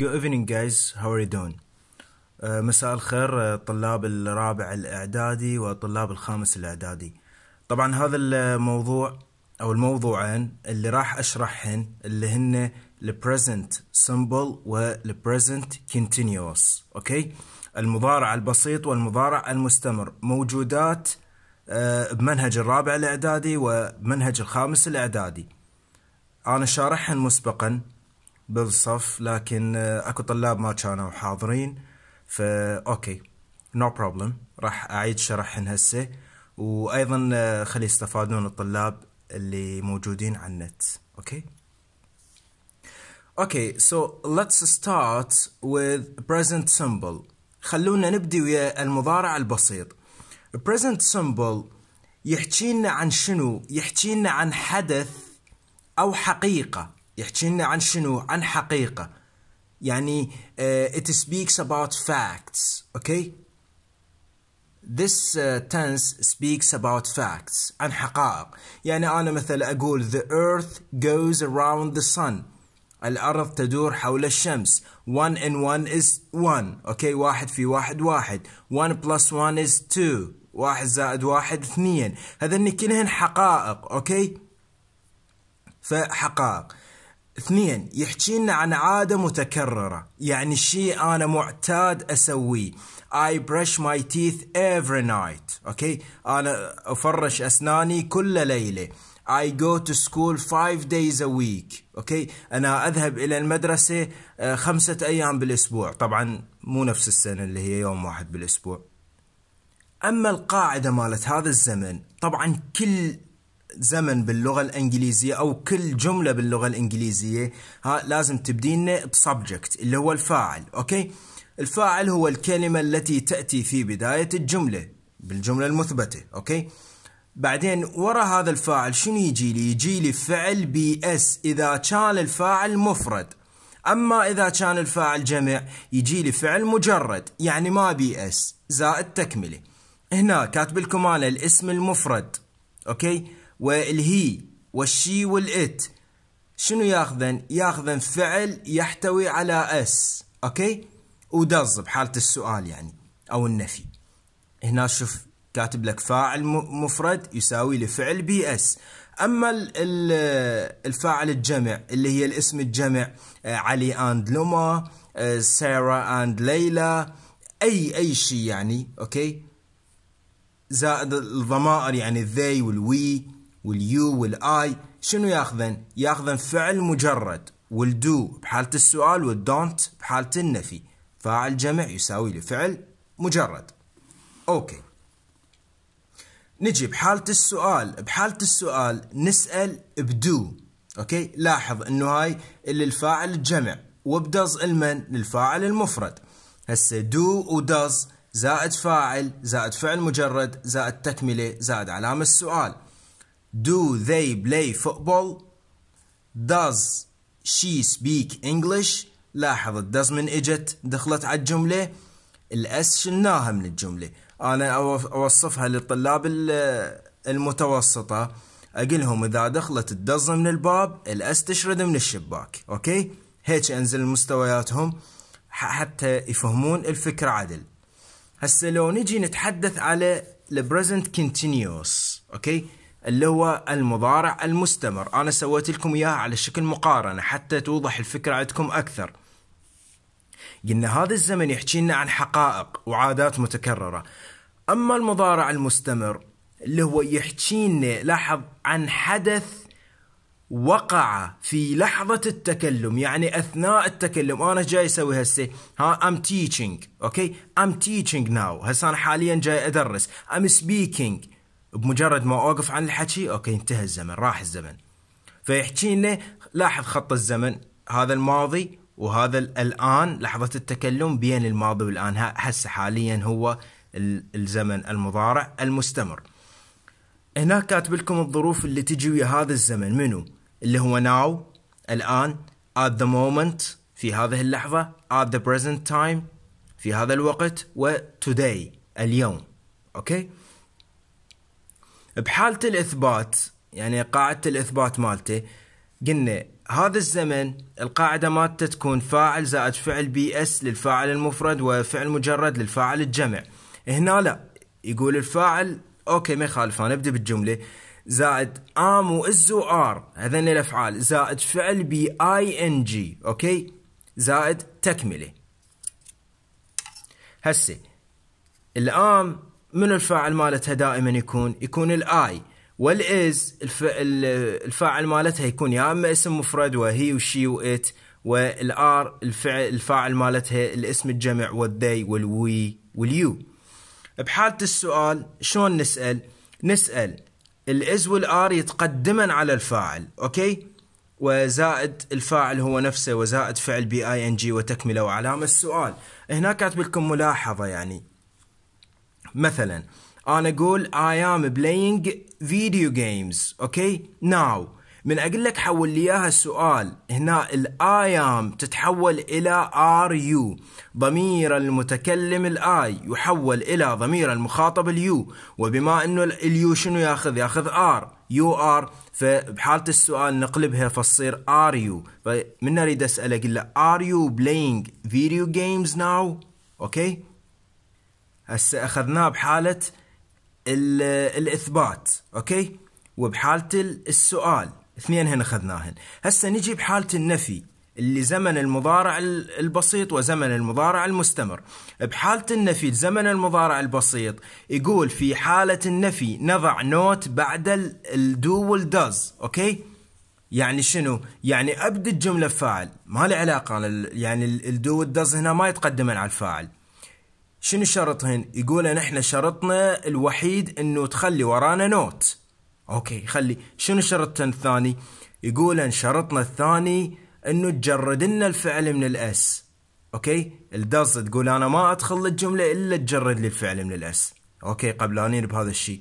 Good evening guys, how are you doing? Uh, مساء الخير uh, طلاب الرابع الإعدادي وطلاب الخامس الإعدادي طبعا هذا الموضوع أو الموضوعين اللي راح أشرحهن اللي هن present simple وال present continuous أوكي المضارع البسيط والمضارع المستمر موجودات uh, بمنهج الرابع الإعدادي ومنهج الخامس الإعدادي أنا شارحهن مسبقاً بالصف لكن آه، اكو طلاب ما كانوا حاضرين فا اوكي نو no بروبلم راح اعيد شرحهن هسه وايضا آه، خلي يستفادون الطلاب اللي موجودين على النت اوكي اوكي سو ليتس ستارت وذ بريزنت سمبل خلونا نبدي ويا المضارع البسيط بريزنت سمبل يحكي لنا عن شنو يحكي لنا عن حدث او حقيقه يحكي لنا عن شنو عن حقيقة يعني uh, it speaks about facts okay this uh, tense speaks about facts عن حقائق يعني أنا مثلا أقول the earth goes around the sun الأرض تدور حول الشمس 1 in 1 is 1 أوكي واحد في واحد واحد 1 plus 1 is 2 واحد زائد واحد اثنين هذني كلهن حقائق أوكي فحقائق اثنين يحكي لنا عن عادة متكررة يعني شيء أنا معتاد أسويه I brush my teeth every night أوكي أنا أفرش أسناني كل ليلة I go to school five days a week أوكي أنا أذهب إلى المدرسة آه، خمسة أيام بالأسبوع طبعا مو نفس السنة اللي هي يوم واحد بالأسبوع أما القاعدة مالت هذا الزمن طبعا كل زمن باللغة الإنجليزية أو كل جملة باللغة الإنجليزية ها لازم تبدينا بسبجكت اللي هو الفاعل أوكي الفاعل هو الكلمة التي تأتي في بداية الجملة بالجملة المثبتة أوكي بعدين ورا هذا الفاعل شنو يجي لي يجي لي فعل بي اس إذا كان الفاعل مفرد أما إذا كان الفاعل جمع يجي لي فعل مجرد يعني ما بي اس زائد تكملة هنا كاتب لكم أنا الاسم المفرد أوكي والهي والشي والإت شنو ياخذن؟ ياخذن فعل يحتوي على اس اوكي؟ ودز بحالة السؤال يعني او النفي هنا شوف كاتب لك فاعل مفرد يساوي لفعل بي اس اما الفاعل الجمع اللي هي الاسم الجمع آه، علي اند لما آه، سارة اند ليلى اي اي شيء يعني اوكي زائد الضمائر يعني الذي والوي واليو والاي شنو ياخذن؟ ياخذن فعل مجرد والدو بحالة السؤال والدونت بحالة النفي فاعل جمع يساوي لفعل مجرد اوكي نجي بحالة السؤال بحالة السؤال نسأل بدو اوكي لاحظ انه هاي اللي الفاعل الجمع وبدز المن للفاعل المفرد هسه دو ودز زائد فاعل زائد فعل مجرد زائد تكملة زائد علامة السؤال Do they play football? Does she speak English? لاحظ الدز من اجت دخلت على الجملة الاس شلناها من الجملة انا اوصفها للطلاب المتوسطة اقول لهم اذا دخلت الدز من الباب الاس تشرد من الشباك اوكي هيك انزل مستوياتهم حتى يفهمون الفكرة عدل هسه لو نجي نتحدث على البريزنت كونتينيوس اوكي اللي هو المضارع المستمر أنا سويت لكم إياها على شكل مقارنة حتى توضح الفكرة عندكم أكثر قلنا هذا الزمن يحكي لنا عن حقائق وعادات متكررة أما المضارع المستمر اللي هو يحكي لنا لاحظ عن حدث وقع في لحظة التكلم يعني أثناء التكلم أنا جاي أسوي هسه ها I'm teaching أوكي okay? I'm teaching now هسه أنا حاليا جاي أدرس I'm speaking بمجرد ما اوقف عن الحكي اوكي انتهى الزمن راح الزمن فيحكي لنا لاحظ خط الزمن هذا الماضي وهذا الان لحظه التكلم بين الماضي والان هسه حاليا هو الزمن المضارع المستمر هنا كاتب لكم الظروف اللي تجي ويا هذا الزمن منو اللي هو ناو الان at the moment في هذه اللحظة at the present time في هذا الوقت و today اليوم اوكي بحالة الإثبات يعني قاعدة الإثبات مالته قلنا هذا الزمن القاعدة مالته تكون فاعل زائد فعل بي اس للفاعل المفرد وفعل مجرد للفاعل الجمع هنا لا يقول الفاعل اوكي ما يخالف انا ابدا بالجمله زائد ام واز وار هذين الافعال زائد فعل بي اي ان جي اوكي زائد تكمله هسه الام من الفاعل مالتها دائما يكون يكون الاي والاز الف... الفاعل مالتها يكون يا اما اسم مفرد وهي وشي وات والار الفعل الفاعل مالتها الاسم الجمع والذي والوي واليو بحالة السؤال شلون نسأل نسأل الاز والار يتقدمن على الفاعل اوكي وزائد الفاعل هو نفسه وزائد فعل بي اي ان جي وتكمله وعلامه السؤال هنا كاتب لكم ملاحظه يعني مثلا انا اقول I am playing video games اوكي now من اقول لك حول لي اياها السؤال هنا الاي ام تتحول الى ار يو ضمير المتكلم الاي يحول الى ضمير المخاطب اليو وبما انه اليو شنو ياخذ ياخذ ار يو ار فبحاله السؤال نقلبها فتصير ار يو فمن اريد اساله اقول له ار يو بلاينج فيديو جيمز ناو اوكي هسه اخذناه بحاله الاثبات اوكي وبحاله السؤال اثنينهن اخذناهن هسه نجي بحاله النفي اللي زمن المضارع البسيط وزمن المضارع المستمر بحالة النفي زمن المضارع البسيط يقول في حالة النفي نضع نوت بعد الدو والداز أوكي يعني شنو يعني أبدأ الجملة بفاعل ما له علاقة يعني الدو والداز هنا ما يتقدمن على الفاعل شنو شرطهن يقولن احنا شرطنا الوحيد انه تخلي ورانا نوت اوكي خلي شنو شرطهن الثاني يقولن شرطنا الثاني انه تجرد لنا الفعل من الاس اوكي الدز تقول انا ما ادخل الجمله الا تجرد لي الفعل من الاس اوكي قبلانين بهذا الشيء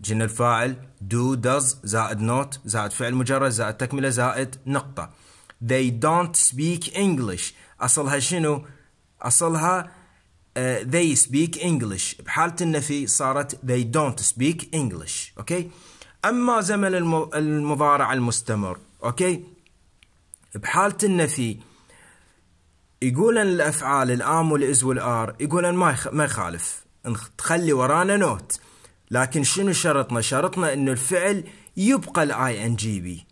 جن الفاعل do does زائد نوت زائد فعل مجرد زائد تكمله زائد نقطه they don't speak English اصلها شنو اصلها Uh, they speak English بحالة النفي صارت they don't speak English أوكي أما زمن المضارع المستمر أوكي بحالة النفي يقول الأفعال الآم والإز والآر يقول ما ما يخالف تخلي ورانا نوت لكن شنو شرطنا شرطنا أن الفعل يبقى الاي ان جي بي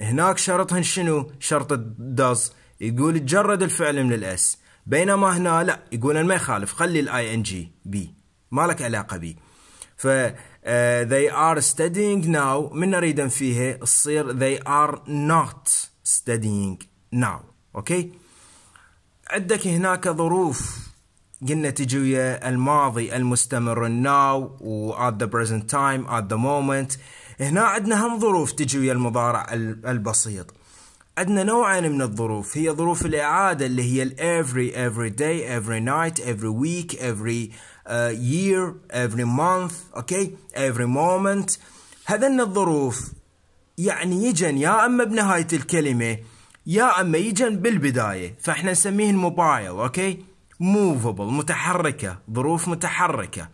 هناك شرطهن شنو شرط does يقول تجرد الفعل من الاس بينما هنا لا يقول ما يخالف خلي الاي ان جي بي ما لك علاقة بي ف آه، they are studying now من نريد فيها تصير they are not studying now اوكي عندك هناك ظروف قلنا تجي ويا الماضي المستمر now و at the present time at the moment هنا عندنا هم ظروف تجي ويا المضارع البسيط عندنا نوعين من الظروف هي ظروف الإعادة اللي هي ال every every day every night every week every uh, year every month أوكي okay? every moment هذن الظروف يعني يجن يا أما بنهاية الكلمة يا أما يجن بالبداية فإحنا نسميه موبايل أوكي okay? موفبل متحركة ظروف متحركة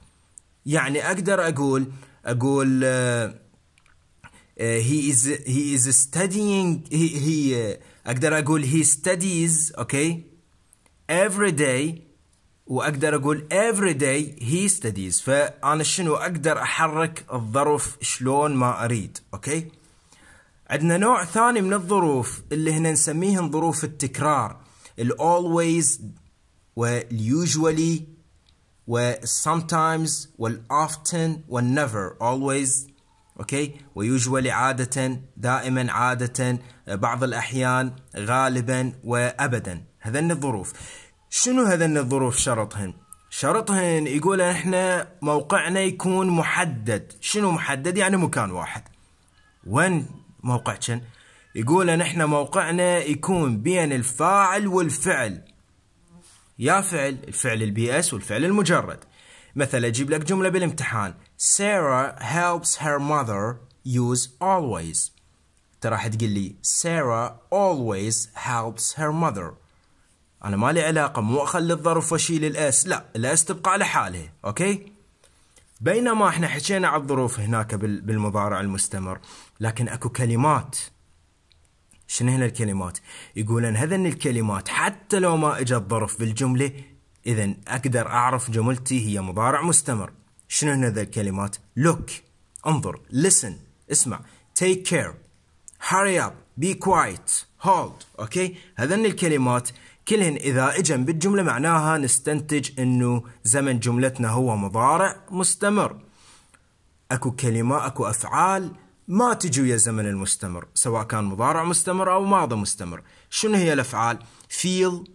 يعني أقدر أقول أقول uh, he is he is studying he, he اقدر اقول he studies okay every day واقدر اقول every day he studies فانا شنو اقدر احرك الظرف شلون ما اريد اوكي okay? عندنا نوع ثاني من الظروف اللي هنا نسميهم ظروف التكرار ال always وال usually وال sometimes وال often وال never always اوكي ويجول عادة دائما عادة بعض الاحيان غالبا وابدا هذن الظروف شنو هذن الظروف شرطهن شرطهن يقول احنا موقعنا يكون محدد شنو محدد يعني مكان واحد وين موقعشن يقول احنا موقعنا يكون بين الفاعل والفعل يا فعل الفعل البي اس والفعل المجرد مثلا اجيب لك جمله بالامتحان Sarah helps her mother use always انت راح تقول لي Sarah always helps her mother انا ما لي علاقة مو اخلي الظرف واشيل الاس لا الاس تبقى على حالها اوكي بينما احنا حكينا على الظروف هناك بالمضارع المستمر لكن اكو كلمات شنو هنا الكلمات يقول ان هذن الكلمات حتى لو ما اجى الظرف بالجملة اذا اقدر اعرف جملتي هي مضارع مستمر شنو هنا ذا الكلمات look انظر listen اسمع take care hurry up be quiet hold اوكي هذن الكلمات كلهن اذا اجن بالجمله معناها نستنتج انه زمن جملتنا هو مضارع مستمر اكو كلمه اكو افعال ما تجي ويا زمن المستمر سواء كان مضارع مستمر او ماضي مستمر شنو هي الافعال feel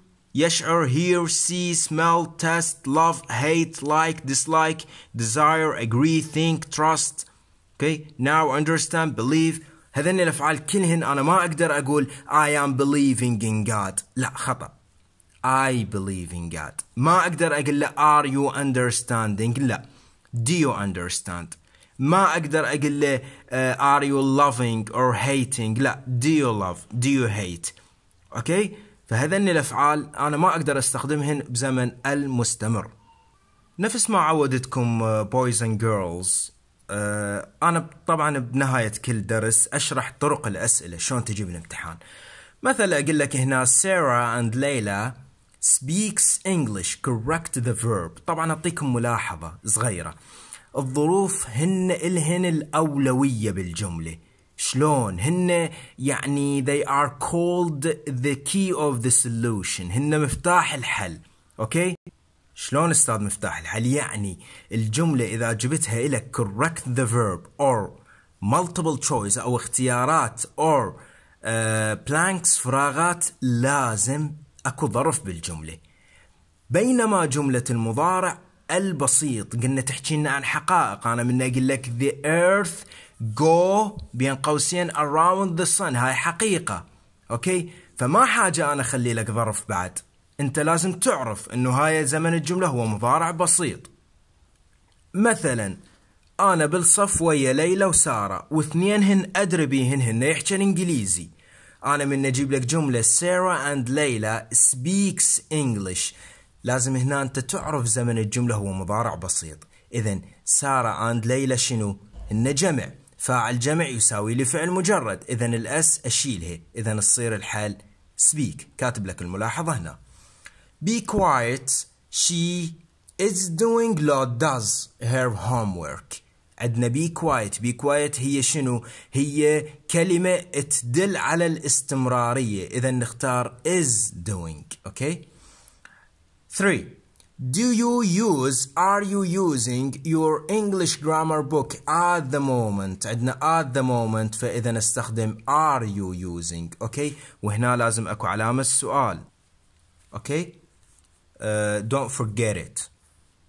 or hear see smell test love hate like dislike desire agree think trust okay now understand believe هذين الافعال كلهن انا ما اقدر اقول I am believing in God لا خطأ I believe in God ما اقدر اقول له are you understanding لا do you understand ما اقدر اقول له are you loving or hating لا do you love do you hate okay فهذني الافعال انا ما اقدر استخدمهن بزمن المستمر نفس ما عودتكم بويز اند جيرلز انا طبعا بنهايه كل درس اشرح طرق الاسئله شلون تجيب الامتحان مثلا اقول لك هنا سيرا اند ليلى speaks English correct the verb طبعا اعطيكم ملاحظه صغيره الظروف هن الهن الاولويه بالجمله شلون هن يعني they are called the key of the solution هن مفتاح الحل اوكي شلون استاذ مفتاح الحل يعني الجملة اذا جبتها لك correct the verb or multiple choice او اختيارات or uh, آه، blanks فراغات لازم اكو ظرف بالجملة بينما جملة المضارع البسيط قلنا تحكي لنا عن حقائق انا من اقول لك the earth go بين قوسين around the sun هاي حقيقة أوكي فما حاجة أنا أخلي لك ظرف بعد أنت لازم تعرف أنه هاي زمن الجملة هو مضارع بسيط مثلا أنا بالصف ويا ليلى وسارة واثنينهن أدري بيهن هن يحجن إنجليزي أنا من أجيب لك جملة سارة أند ليلى speaks English لازم هنا أنت تعرف زمن الجملة هو مضارع بسيط إذا سارة أند ليلى شنو؟ هن جمع فاعل جمع يساوي لفعل مجرد إذا الأس أشيلها إذا تصير الحال speak كاتب لك الملاحظة هنا be quiet she is doing lot does her homework عندنا be quiet be quiet هي شنو هي كلمة تدل على الاستمرارية إذا نختار is doing أوكي okay? 3 Do you use, are you using your English grammar book at the moment? عندنا at the moment فإذا نستخدم are you using okay وهنا لازم أكو علامة السؤال okay uh, don't forget it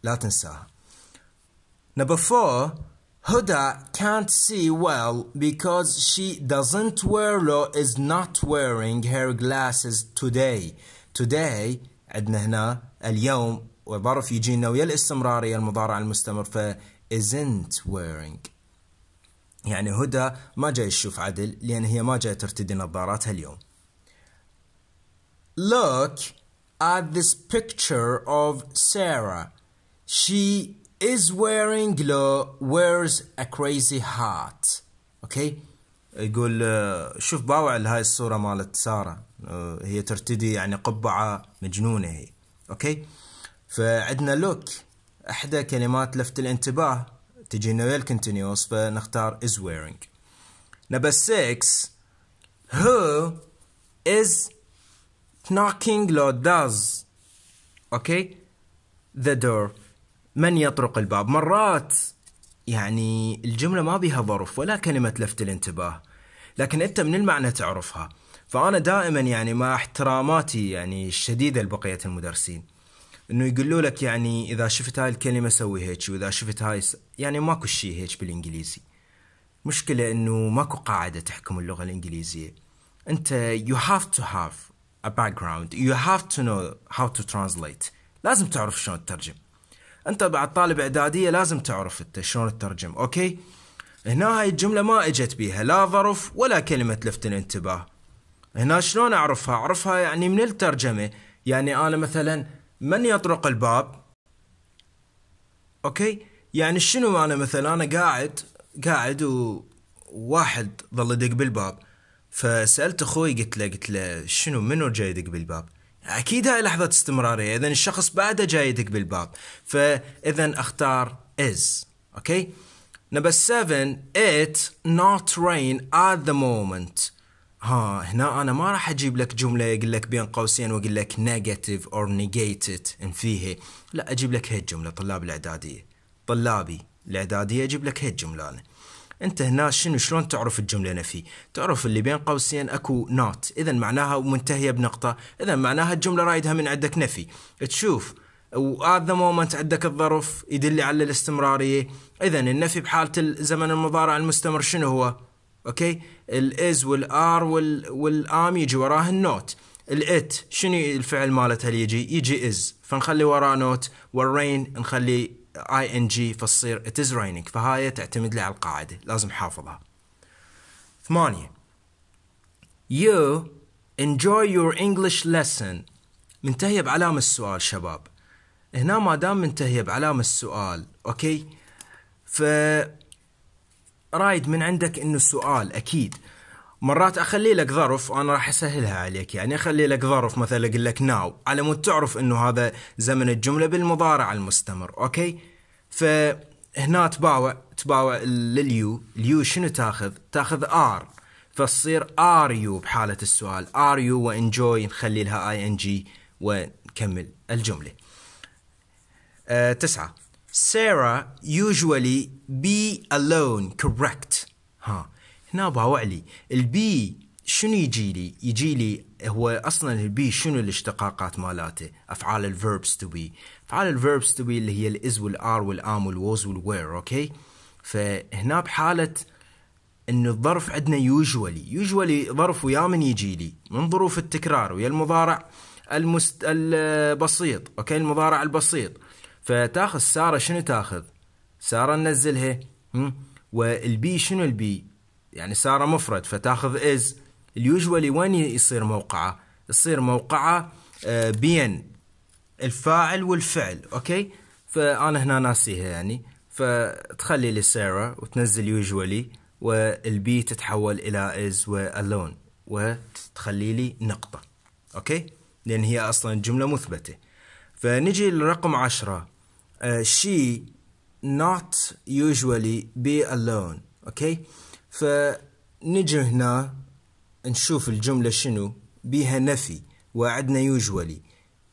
لا تنساها Number four, Huda can't see well because she doesn't wear or is not wearing her glasses today. Today عندنا هنا اليوم وظرف يجينا ويا الاستمرارية المضارع المستمر ف isn't wearing يعني هدى ما جاي تشوف عدل لأن هي ما جاي ترتدي نظاراتها اليوم Look at this picture of Sarah She is wearing wears a crazy hat اوكي يقول آه، شوف باوع هاي الصورة مالت سارة آه، هي ترتدي يعني قبعة مجنونة هي اوكي فعندنا لوك احدى كلمات لفت الانتباه تجينا ويل continuous فنختار is wearing number 6 who is knocking لو does اوكي the door من يطرق الباب مرات يعني الجملة ما بيها ظرف ولا كلمة لفت الانتباه لكن أنت من المعنى تعرفها فأنا دائما يعني مع احتراماتي يعني الشديدة لبقية المدرسين انه يقولوا لك يعني اذا شفت هاي الكلمه سوي هيك واذا شفت هاي س... يعني ماكو شيء هيك بالانجليزي مشكله انه ماكو قاعده تحكم اللغه الانجليزيه انت هاف تو هاف ا باك جراوند يو هاف تو نو هاو تو ترانسليت لازم تعرف شلون تترجم انت بعد طالب اعداديه لازم تعرف انت شلون تترجم اوكي هنا هاي الجمله ما اجت بيها لا ظرف ولا كلمه لفت الانتباه هنا شلون اعرفها اعرفها يعني من الترجمه يعني انا مثلا من يطرق الباب اوكي يعني شنو انا مثلا انا قاعد قاعد وواحد ظل يدق بالباب فسالت اخوي قلت له قلت له شنو منو جاي يدق بالباب اكيد هاي لحظه استمراريه اذا الشخص بعده جاي يدق بالباب فاذا اختار is اوكي نمبر 7 it not rain at the moment ها هنا انا ما راح اجيب لك جمله يقول لك بين قوسين واقول لك نيجاتيف اور نيجيتد انفيه لا اجيب لك هي الجمله طلاب الاعداديه طلابي الاعداديه اجيب لك هي الجمله انا انت هنا شنو شلون تعرف الجمله نفي تعرف اللي بين قوسين اكو نوت اذا معناها منتهيه بنقطه اذا معناها الجمله رايدها من عندك نفي تشوف وآت ذا مومنت عندك الظرف يدل على الاستمراريه اذا النفي بحاله الزمن المضارع المستمر شنو هو اوكي الاز والار والام يجي وراه النوت الات شنو الفعل مالتها اللي يجي يجي از فنخلي وراه نوت والرين نخلي اي ان جي فتصير ات از رينينج فهاي تعتمد لي على القاعده لازم حافظها ثمانية يو enjoy your English lesson منتهية بعلامة السؤال شباب هنا ما دام منتهية بعلامة السؤال اوكي ف رايد من عندك انه السؤال اكيد مرات اخلي لك ظرف وانا راح اسهلها عليك يعني اخلي لك ظرف مثلا اقول لك ناو على مود تعرف انه هذا زمن الجمله بالمضارع المستمر اوكي فهنا تباوع تباوع لليو اليو شنو تاخذ تاخذ ار فتصير ار يو بحاله السؤال ار يو وانجوي نخلي لها اي ان جي ونكمل الجمله أه تسعه Sarah usually be alone correct ها هنا ابو علي البي شنو يجي لي؟ يجي لي هو اصلا البي شنو الاشتقاقات مالاته؟ افعال الفيربس تو بي، افعال الفيربس تو بي اللي هي الاز والار والام والوز والوير اوكي؟ فهنا بحاله انه الظرف عندنا يوجولي، يوجولي ظرف ويا من يجي لي؟ من ظروف التكرار ويا المضارع المست... البسيط، اوكي؟ المضارع البسيط، فتاخذ ساره شنو تاخذ ساره ننزلها والبي شنو البي يعني ساره مفرد فتاخذ از اليوجوالي وين يصير موقعه يصير موقعه آه، بين الفاعل والفعل اوكي فانا هنا ناسيها يعني فتخلي لي ساره وتنزل يوجوالي والبي تتحول الى از والون وتخلي لي نقطه اوكي لان هي اصلا جمله مثبته فنجي لرقم عشرة Uh, she not usually be alone okay فنجي هنا نشوف الجملة شنو بيها نفي وعدنا usually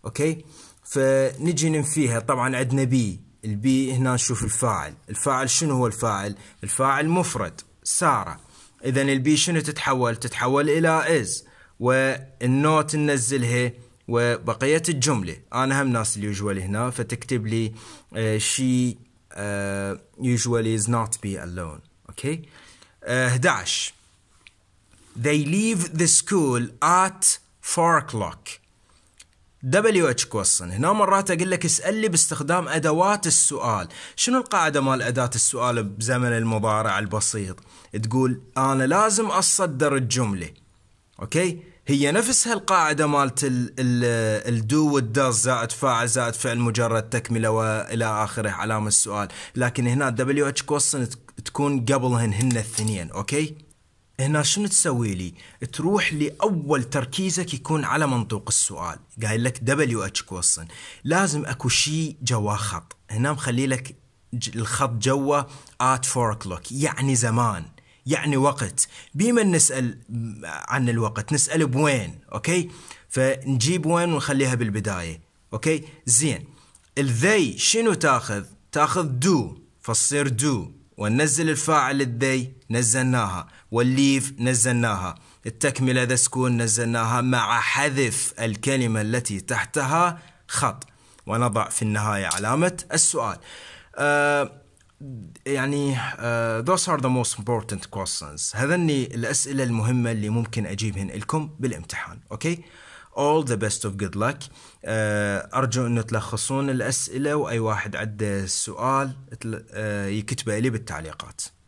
اوكي فنجي ننفيها طبعا عندنا بي البي هنا نشوف الفاعل الفاعل شنو هو الفاعل الفاعل مفرد سارة اذا البي شنو تتحول تتحول الى از والنوت ننزلها وبقية الجملة أنا هم ناس اليوجوال هنا فتكتب لي آه، she uh, usually is not be alone أوكي okay? آه، 11 They leave the school at 4 o'clock دبليو اتش كوسن هنا مرات اقول لك اسال لي باستخدام ادوات السؤال شنو القاعده مال اداه السؤال بزمن المضارع البسيط تقول انا لازم اصدر الجمله اوكي هي نفسها القاعده مالت الدو والداز زائد فاعل زائد فعل مجرد تكمله والى اخره علامه السؤال لكن هنا دبليو اتش كوستن تكون قبلهن هن الثنين اوكي هنا شنو تسوي لي تروح لاول تركيزك يكون على منطوق السؤال قايل لك دبليو اتش كوستن لازم اكو شيء جوا خط هنا مخلي لك الخط جوا ات 4 كلوك يعني زمان يعني وقت بما نسأل عن الوقت نسأل بوين أوكي فنجيب وين ونخليها بالبداية أوكي زين الذي شنو تاخذ تاخذ دو فتصير دو وننزل الفاعل الذي نزلناها والليف نزلناها التكملة ذا سكون نزلناها مع حذف الكلمة التي تحتها خط ونضع في النهاية علامة السؤال أه يعني آه, those are the most important questions هذني الأسئلة المهمة اللي ممكن أجيبهن لكم بالامتحان أوكي all the best of good luck آه, أرجو أنه تلخصون الأسئلة وأي واحد عنده سؤال آه, يكتبه لي بالتعليقات